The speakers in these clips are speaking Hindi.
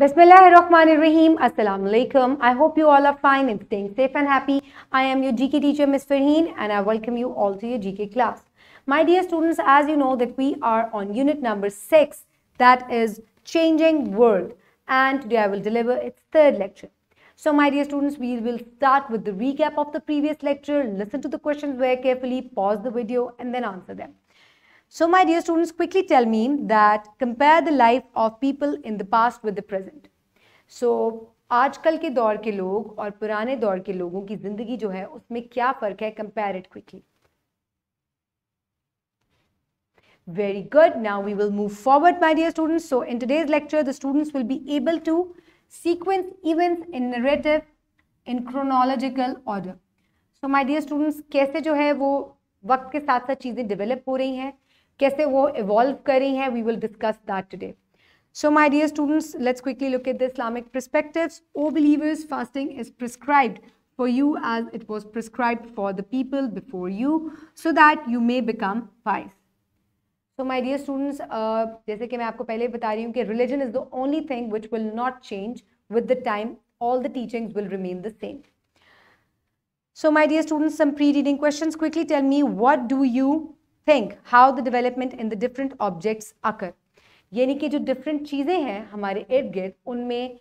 Bismillahirrahmanirrahim. Assalamu alaikum. I hope you all are fine and staying safe and happy. I am your GK teacher Ms. Farheen and I welcome you all to your GK class. My dear students, as you know that we are on unit number 6 that is changing world and today I will deliver its third lecture. So my dear students, we will start with the recap of the previous lecture. Listen to the questions very carefully, pause the video and then answer them. So my dear students, quickly tell me that compare the life of people in the past with the present. So आजकल के दौर के लोग और पुराने दौर के लोगों की ज़िंदगी जो है उसमें क्या फ़र्क है compare it quickly Very good. Now we will move forward, my dear students. So in today's lecture, the students will be able to sequence events in narrative in chronological order. So my dear students, कैसे जो है वो वक्त के साथ साथ चीज़ें develop हो रही हैं कैसे वो इवॉल्व करी हैं we will discuss that today so my dear students let's quickly look at the Islamic perspective oh believers fasting is prescribe for you as it was prescribe for the people before you so that you may become wise so my dear students जैसे कि मैं आपको पहले बता रही हूँ कि religion is the only thing which will not change with the time all the teachings will remain the same so my dear students some pre reading question quickly tell me what do you think how the development in the different objects occur यानी कि जो डिफरेंट चीज़ें हैं हमारे इर्द गिर्द उनमें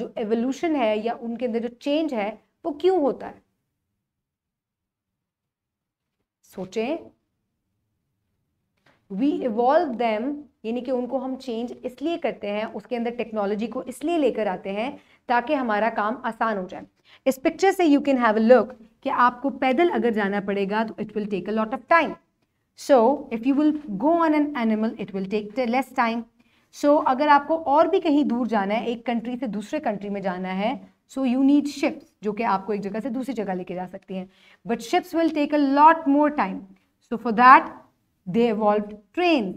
जो एवोल्यूशन है या उनके अंदर जो चेंज है वो क्यों होता है सोचें वी इवॉल्व दैम यानी कि उनको हम चेंज इसलिए करते हैं उसके अंदर टेक्नोलॉजी को इसलिए लेकर आते हैं ताकि हमारा काम आसान हो जाए इस पिक्चर से you can have a look कि आपको पैदल अगर जाना पड़ेगा तो it will take a lot of time so if you will go on an animal it will take less time सो अगर आपको और भी कहीं दूर जाना है एक कंट्री से दूसरे कंट्री में जाना है सो यू नीड शिप्स जो कि आपको एक जगह से दूसरी जगह लेके जा सकती हैं but ships will take a lot more time so for that they evolve train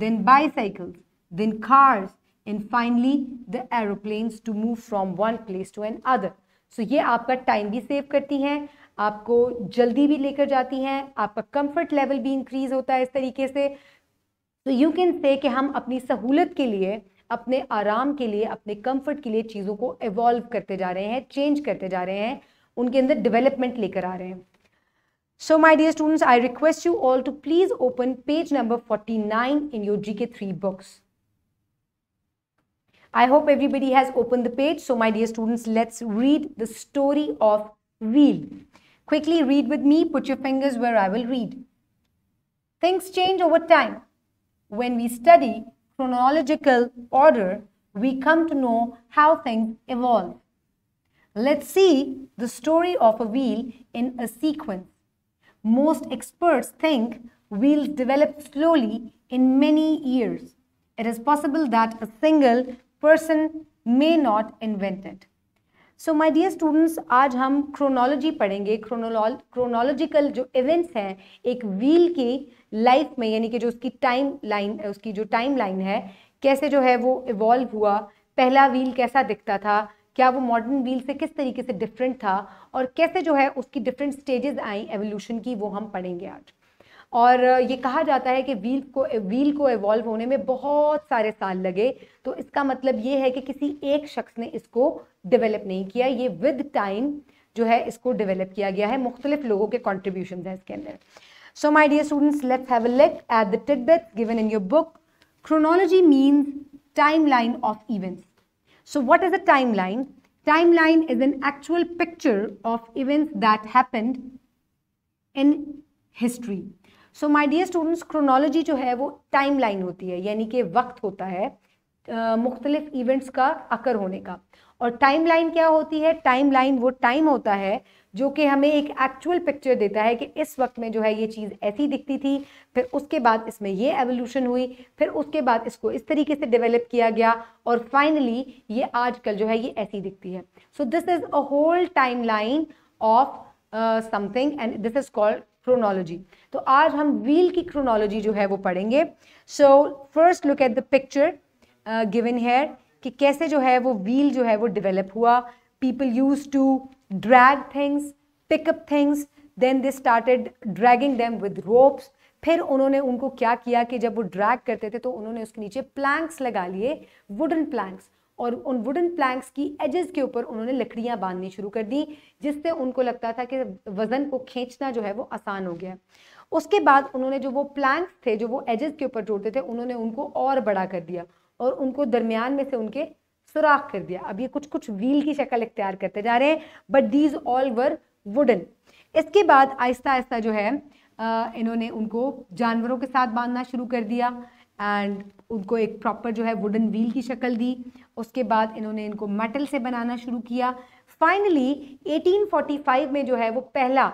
then bicycles then cars and finally the aeroplanes to move from one place to another so ये आपका टाइम भी सेव करती हैं आपको जल्दी भी लेकर जाती हैं आपका कंफर्ट लेवल भी इंक्रीज होता है इस तरीके से तो यू कैन से कि हम अपनी सहूलत के लिए अपने आराम के लिए अपने कंफर्ट के लिए चीज़ों को एवॉल्व करते जा रहे हैं चेंज करते जा रहे हैं उनके अंदर डेवलपमेंट लेकर आ रहे हैं so my dear students I request you all to please open page number forty in your G three books i hope everybody has opened the page so my dear students let's read the story of wheel Quickly read with me, put your fingers where I will read. Things change over time. When we study chronological order, we come to know how things evolve. Let's see the story of a wheel in a sequence. Most experts think wheels develop slowly in many years. It is possible that a single person may not invent it. So my dear students आज हम क्रोनोलॉजी पढ़ेंगे क्रोनोलॉल क्रोनोलॉजिकल जो इवेंट्स हैं एक व्हील की लाइफ में यानी कि जो उसकी टाइम लाइन उसकी जो टाइम लाइन है कैसे जो है वो इवॉल्व हुआ पहला व्हील कैसा दिखता था क्या वो मॉडर्न व्हील से किस तरीके से डिफरेंट था और कैसे जो है उसकी डिफरेंट स्टेजेस आई एवोल्यूशन की वो हम पढ़ेंगे आज और ये कहा जाता है कि व्हील को व्हील को एवॉल्व होने में बहुत सारे साल लगे तो इसका मतलब ये है कि किसी एक शख्स ने इसको डेवलप नहीं किया ये विद टाइम जो है इसको डेवलप किया गया है मुख्तलिफ लोगों के कॉन्ट्रीब्यूशन है इसके अंदर so my dear students let's have let at it given in your book chronology means time line of events so what is a time line time line is an actual picture of events that happen in history so my dear students chronology जो है वो टाइम लाइन होती है यानी कि वक्त होता है मुख्तलिफ इवेंट्स का अकर होने का और टाइम लाइन क्या होती है टाइम लाइन वो टाइम होता है जो कि हमें एक एक्चुअल पिक्चर देता है कि इस वक्त में जो है ये चीज़ ऐसी दिखती थी फिर उसके बाद इसमें ये एवोल्यूशन हुई फिर उसके बाद इसको इस तरीके से डेवलप किया गया और फाइनली ये आजकल जो है ये ऐसी दिखती है so this is a whole time line of something and this is called chronology तो आज हम व्हील की क्रोनोलॉजी जो है वो पढ़ेंगे so first look at the picture given here कि कैसे जो है वो व्हील जो है वो डिवेलप हुआ people use to drag things pick up things then they started dragging them with ropes फिर उन्होंने उनको क्या किया कि जब वो ड्रैग करते थे तो उन्होंने उसके नीचे प्लैंक्स लगा लिए वुडन प्लैंक्स और उन वुडन प्लैंक्स की एजेस के ऊपर उन्होंने लकड़ियाँ बांधनी शुरू कर दी जिससे उनको लगता था कि वज़न को खींचना जो है वो आसान हो गया उसके बाद उन्होंने जो वो प्लैंक्स थे जो वो एजेस के ऊपर जोड़ते थे उन्होंने उनको और बड़ा कर दिया और उनको दरमियान में से उनके सुराख कर दिया अब ये कुछ कुछ व्हील की शक्ल इख्तियार करते जा रहे हैं but these all were wooden इसके बाद आहिस्ता आहिस्ता जो है इन्होंने उनको जानवरों के साथ बांधना शुरू कर दिया एंड उनको एक प्रॉपर जो है वुडन व्हील की शक्ल दी उसके बाद इन्होंने इनको मेटल से बनाना शुरू किया फाइनली 1845 में जो है वो पहला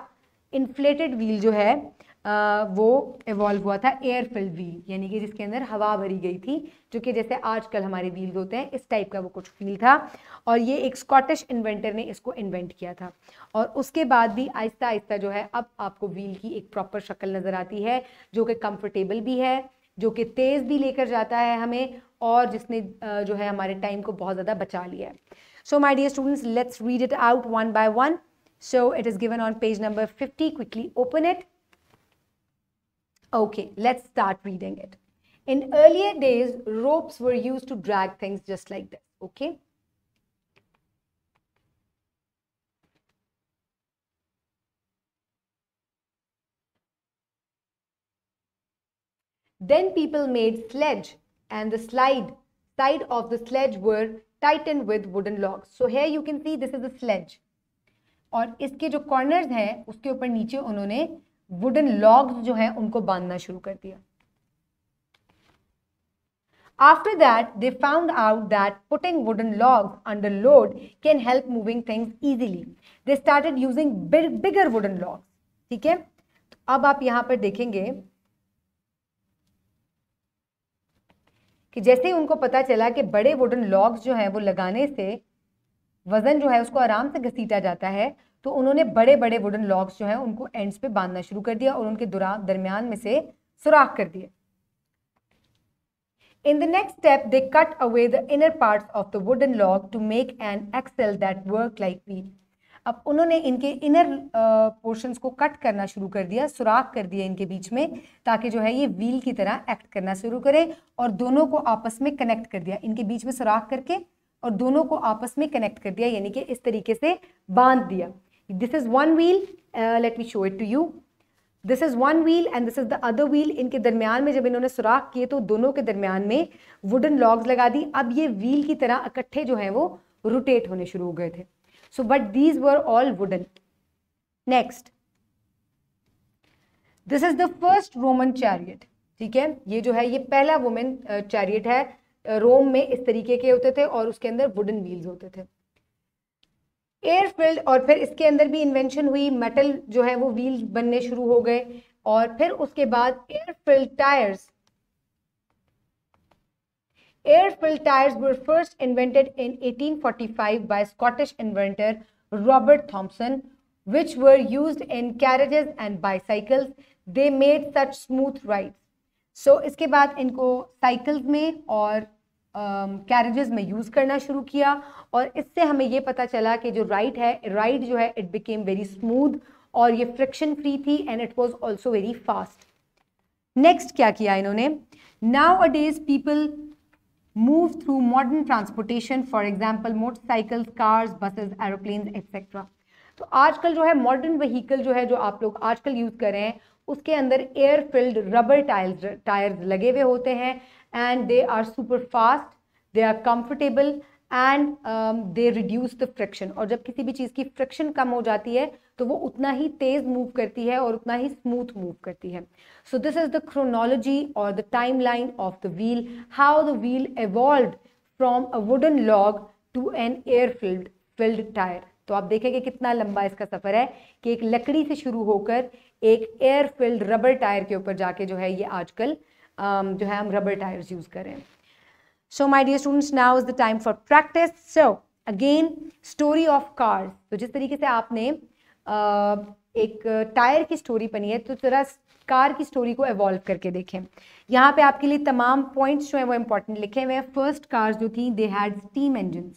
इन्फ्लेटेड व्हील जो है आ, वो एवॉल्व हुआ था एयर फिल्ड व्हील यानी कि जिसके अंदर हवा भरी गई थी जो कि जैसे आजकल हमारे व्हील होते हैं इस टाइप का वो कुछ व्हील था और ये एक स्कॉटिश इन्वेंटर ने इसको इन्वेंट किया था और उसके बाद भी आहिस्ता आहिस्ता जो है अब आपको व्हील की एक प्रॉपर शक्ल नज़र आती है जो कि कम्फर्टेबल भी है जो कि तेज़ भी लेकर जाता है हमें और जिसने जो है हमारे टाइम को बहुत ज़्यादा बचा लिया है so my dear students let's read it out one by one so it is given on page number fifty quickly open it okay let's start reading it in earlier days ropes were use to drag things just like that okay then people made sledge and the slide side of the sledge were tightened with wooden logs so here you can see this is a sledge और इसके जो कॉर्नर्स हैं उसके ऊपर नीचे उन्होंने वुडन लॉग जो है उनको बांधना शुरू कर दिया after that they found out that putting wooden logs under load can help moving things easily they started using bigger wooden logs ठीक है तो अब आप यहां पर देखेंगे कि जैसे ही उनको पता चला कि बड़े वुडन लॉग्स जो हैं वो लगाने से वज़न जो है उसको आराम से घसीटा जाता है तो उन्होंने बड़े बड़े वुडन लॉग्स जो हैं उनको एंड्स पे बांधना शुरू कर दिया और उनके दुरा दरमियान में से सुराख कर दिए in the next step they cut away the inner part of the wooden log to make an axle that work like we अब उन्होंने इनके इनर पोर्शंस को कट करना शुरू कर दिया सुराख कर दिया इनके बीच में ताकि जो है ये व्हील की तरह एक्ट करना शुरू करे और दोनों को आपस में कनेक्ट कर दिया इनके बीच में सुराख करके और दोनों को आपस में कनेक्ट कर दिया यानी कि इस तरीके से बांध दिया this is one wheel let me show it to you this is one wheel and this is the other wheel इनके दरमियान में जब इन्होंने सुराख किए तो दोनों के दरमियान में वुडन लॉग्स लगा दी अब ये व्हील की तरह इकट्ठे जो हैं वो रोटेट होने शुरू हो गए थे So, but these were all wooden. Next, this is the first Roman chariot ठीक है ये जो है ये पहला वुमेन चैरियट uh, है रोम uh, में इस तरीके के होते थे और उसके अंदर वुडन व्हील्स होते थे एयरफील्ड और फिर इसके अंदर भी इन्वेंशन हुई मेटल जो है वो व्हील बनने शुरू हो गए और फिर उसके बाद air filled tyres Air filled tires were first invented in 1845 by Scottish inventor Robert Thompson, which were used in carriages and bicycles. They made such smooth rides. So so, इसके बाद इनको साइकिल्स में और कैरेजेस um, में यूज़ करना शुरू किया और इससे हमें ये पता चला कि जो राइड है राइड जो है इट बिकेम वेरी स्मूथ और ये फ्रिक्शन फ्री थी and it was also very fast next क्या किया इन्होंने nowadays people move through modern transportation for example motorcycles cars buses aeroplanes etc तो आजकल जो है मॉडर्न व्हीकल जो है जो आप लोग आजकल यूज़ कर रहे हैं उसके अंदर air filled rubber tyres tyres लगे हुए होते हैं and they are super fast they are comfortable and they reduce the friction और जब किसी भी चीज़ की फ्रिक्शन कम हो जाती है तो वो उतना ही तेज़ मूव करती है और उतना ही स्मूथ मूव करती है so this is the chronology और the time line of the wheel how the wheel evolve from a wooden log to an air filled filled tyre तो आप देखेंगे कितना लंबा इसका सफ़र है कि एक लकड़ी से शुरू होकर एक एयर फिल्ड रबर टायर के ऊपर जाके जो है ये आजकल जो है हम रबर टायर्स यूज़ करें so my dear students now is the time for practice so again story of cars तो जिस तरीके से आपने एक टायर की स्टोरी बनी है तो ज़रा कार की स्टोरी को एवॉल्व करके देखें यहाँ पे आपके लिए तमाम पॉइंट्स जो हैं वो इम्पॉर्टेंट लिखे हुए हैं फर्स्ट कार जो थी दे हैड स्टीम इंजन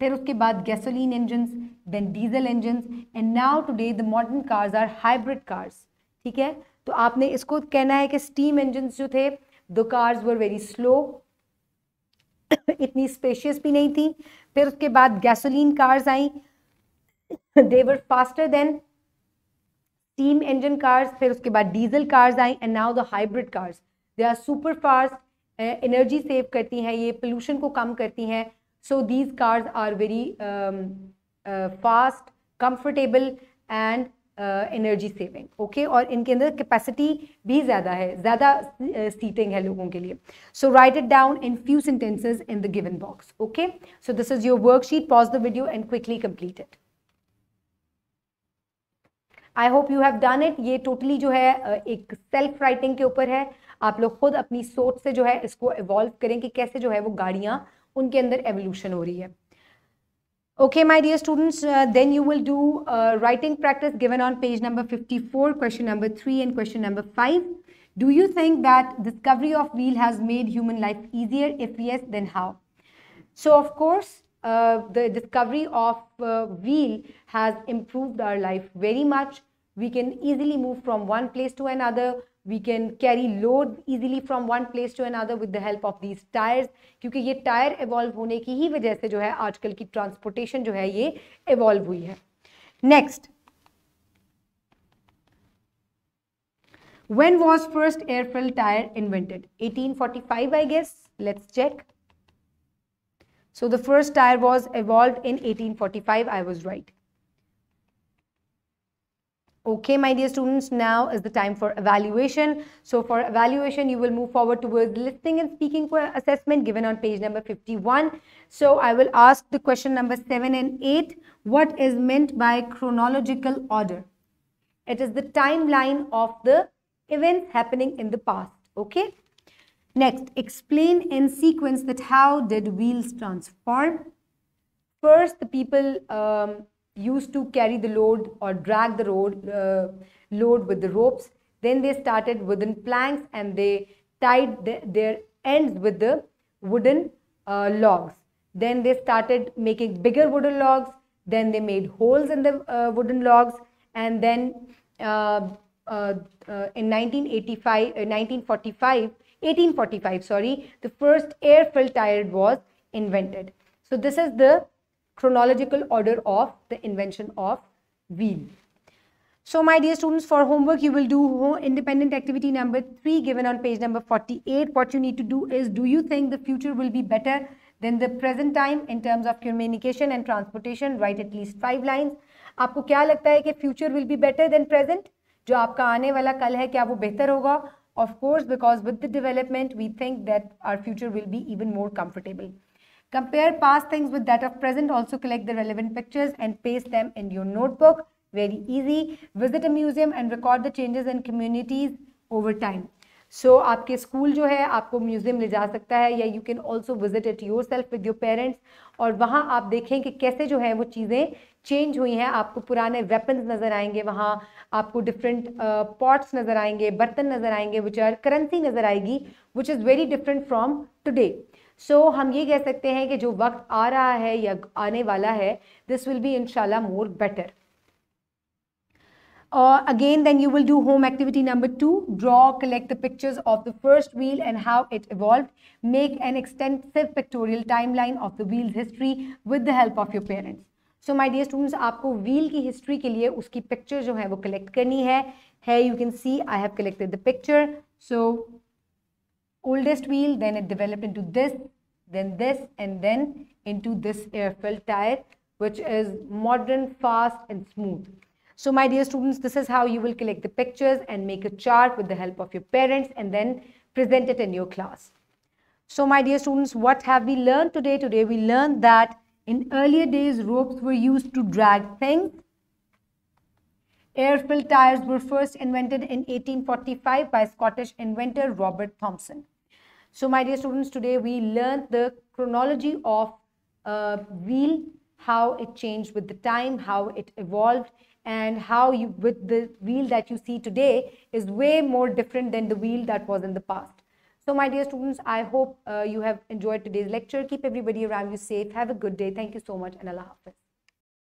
फिर उसके बाद gasoline engine then diesel engine and now today the modern cars are hybrid cars ठीक है तो आपने इसको कहना है कि स्टीम इंजन जो थे दो कार्स वर वेरी स्लो इतनी स्पेशियस भी नहीं थी फिर उसके बाद गैसोलीन कार्स आई they were faster than steam engine cars fir uske baad diesel cars आई and now the hybrid cars they are super fast energy save karti hain ye pollution ko kam karti hain so these cars are very um, uh, fast comfortable and energy saving okay और इनके अंदर कैपेसिटी भी ज़्यादा है ज़्यादा सीटिंग है लोगों के लिए so write it down in few sentences in the given box okay so this is your worksheet pause the video and quickly complete it I hope you have done it ये टोटली जो है एक सेल्फ राइटिंग के ऊपर है आप लोग खुद अपनी सोच से जो है इसको इवॉल्व करें कि कैसे जो है वो गाड़ियाँ उनके अंदर एवोल्यूशन हो रही है okay my dear students then you will do writing practice given on page number fifty four question number three and question number five do you think that discovery of wheel has made human life easier if yes then how so of course Uh, the discovery of uh, wheel has improved our life very much. We can easily move from one place to another. We can carry load easily from one place to another with the help of these tires. Because this tire evolve because of ही वजह से transportation जो है ये Next. When was first airfield tire invented? 1845 I guess. Let's check. So the first tire was evolved in 1845. I was right. Okay, my dear students, now is the time for evaluation. So for evaluation, you will move forward towards listening and speaking for assessment given on page number 51. So I will ask the question number 7 and 8. What is meant by chronological order? It is the timeline of the events happening in the past. Okay, Next, explain in sequence that how did wheels transform. First, the people um, used to carry the load or drag the road, uh, load with the ropes. Then they started wooden planks and they tied the, their ends with the wooden uh, logs. Then they started making bigger wooden logs. Then they made holes in the uh, wooden logs. And then uh, uh, uh, in 1985, 1945, 1845, sorry, the first air-filled tyre was invented. So this is the chronological order of the invention of wheel. So my dear students, for homework, you will do independent activity number 3 given on page number 48. What you need to do is, do you think the future will be better than the present time in terms of communication and transportation? Write at least five lines. आपको क्या लगता है कि future will be better than present? जो आपका आने वाला कल है क्या वो बेहतर होगा of course, because with the development, we think that our future will be even more comfortable. Compare past things with that of present. Also collect the relevant pictures and paste them in your notebook. Very easy. Visit a museum and record the changes in communities over time. So so, आपके स्कूल जो है आपको म्यूज़ियम ले जा सकता है या you can also visit it yourself with your parents और वहाँ आप देखें कि कैसे जो है वो चीज़ें चेंज हुई हैं आपको पुराने वेपन्स नज़र आएंगे वहाँ आपको डिफरेंट पॉट्स नज़र आएंगे बर्तन नज़र आएंगे विच आर करेंसी नज़र आएगी which is very different from today so हम ये कह सकते हैं कि जो वक्त आ रहा है या आने वाला है this will be in more better Uh, again, then you will do home activity number two, draw, collect the pictures of the first wheel and how it evolved. Make an extensive pictorial timeline of the wheel's history with the help of your parents. So my dear students आपको व्हील की हिस्ट्री के लिए उसकी पिक्चर जो है वो कलेक्ट करनी you can see I have collected the picture. So, oldest wheel, then it developed into this, then this and then into this air filled tire which is modern fast and smooth so my dear students, this is how you will collect the pictures and make a chart with the help of your parents and then present it in your class. So my dear students, what have we learned today? Today we learned that in earlier days, ropes were used to drag things. Air-filled tires were first invented in 1845 by Scottish inventor Robert Thompson. So my dear students, today we learned the chronology of uh, wheel how it changed with the time, how it evolved, and how you with the wheel that you see today is way more different than the wheel that was in the past. So my dear students, I hope uh, you have enjoyed today's lecture. Keep everybody around you safe. Have a good day. Thank you so much and Allah Hafiz.